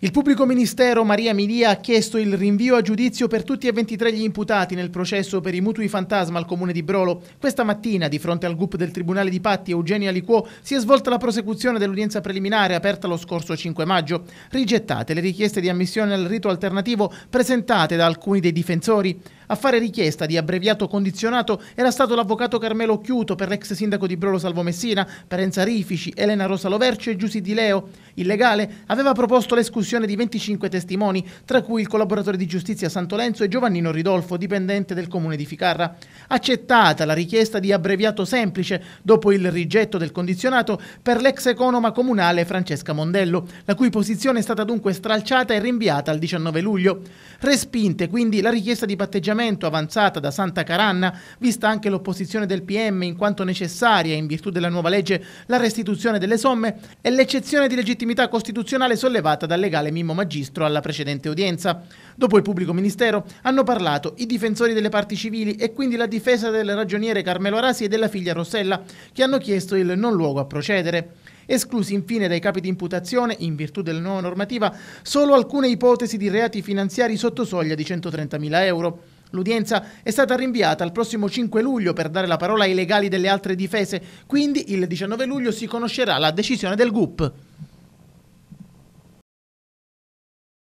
Il pubblico ministero Maria Milia ha chiesto il rinvio a giudizio per tutti e 23 gli imputati nel processo per i mutui fantasma al comune di Brolo. Questa mattina, di fronte al GUP del Tribunale di Patti Eugenia Liquò, si è svolta la prosecuzione dell'udienza preliminare aperta lo scorso 5 maggio. Rigettate le richieste di ammissione al rito alternativo presentate da alcuni dei difensori. A fare richiesta di abbreviato condizionato era stato l'avvocato Carmelo Chiuto per l'ex sindaco di Brolo Salvo Messina, per Enza Rifici, Elena Rosa Lovercio e Giusy Di Leo. Il legale aveva proposto l'escursione di 25 testimoni, tra cui il collaboratore di giustizia Santolenzo e Giovannino Ridolfo, dipendente del comune di Ficarra. Accettata la richiesta di abbreviato semplice dopo il rigetto del condizionato per l'ex economa comunale Francesca Mondello, la cui posizione è stata dunque stralciata e rinviata al 19 luglio. Respinte quindi la richiesta di patteggiamento Parlamento avanzata da Santa Caranna, vista anche l'opposizione del PM in quanto necessaria in virtù della nuova legge la restituzione delle somme, e l'eccezione di legittimità costituzionale sollevata dal legale Mimmo Magistro alla precedente udienza. Dopo il pubblico ministero hanno parlato i difensori delle parti civili e quindi la difesa del ragioniere Carmelo Arasi e della figlia Rossella, che hanno chiesto il non luogo a procedere esclusi infine dai capi di imputazione, in virtù della nuova normativa, solo alcune ipotesi di reati finanziari sotto soglia di 130.000 euro. L'udienza è stata rinviata al prossimo 5 luglio per dare la parola ai legali delle altre difese, quindi il 19 luglio si conoscerà la decisione del GUP.